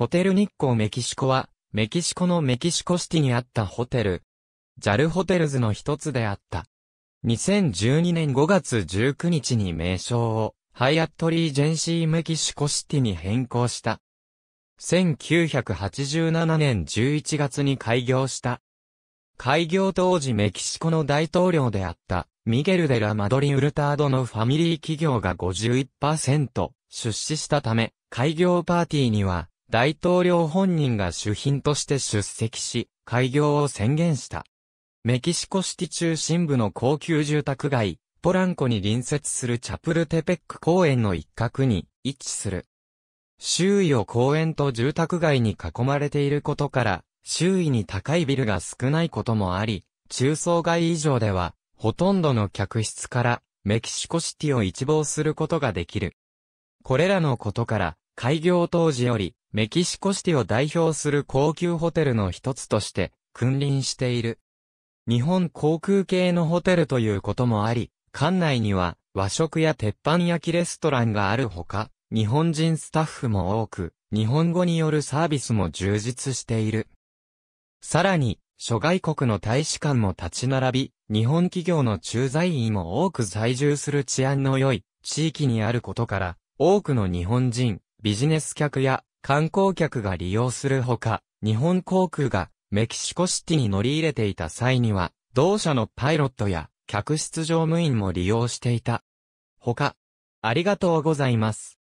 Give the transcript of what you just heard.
ホテル日光メキシコは、メキシコのメキシコシティにあったホテル。JAL ホテルズの一つであった。2012年5月19日に名称を、ハイアットリージェンシーメキシコシティに変更した。1987年11月に開業した。開業当時メキシコの大統領であった、ミゲル・デラ・マドリ・ウルタードのファミリー企業が51%出資したため、開業パーティーには、大統領本人が主賓として出席し、開業を宣言した。メキシコシティ中心部の高級住宅街、ポランコに隣接するチャプルテペック公園の一角に位置する。周囲を公園と住宅街に囲まれていることから、周囲に高いビルが少ないこともあり、中層街以上では、ほとんどの客室からメキシコシティを一望することができる。これらのことから、開業当時より、メキシコシティを代表する高級ホテルの一つとして君臨している。日本航空系のホテルということもあり、館内には和食や鉄板焼きレストランがあるほか、日本人スタッフも多く、日本語によるサービスも充実している。さらに、諸外国の大使館も立ち並び、日本企業の駐在員も多く在住する治安の良い地域にあることから、多くの日本人、ビジネス客や観光客が利用するほか、日本航空がメキシコシティに乗り入れていた際には、同社のパイロットや客室乗務員も利用していた。ほか、ありがとうございます。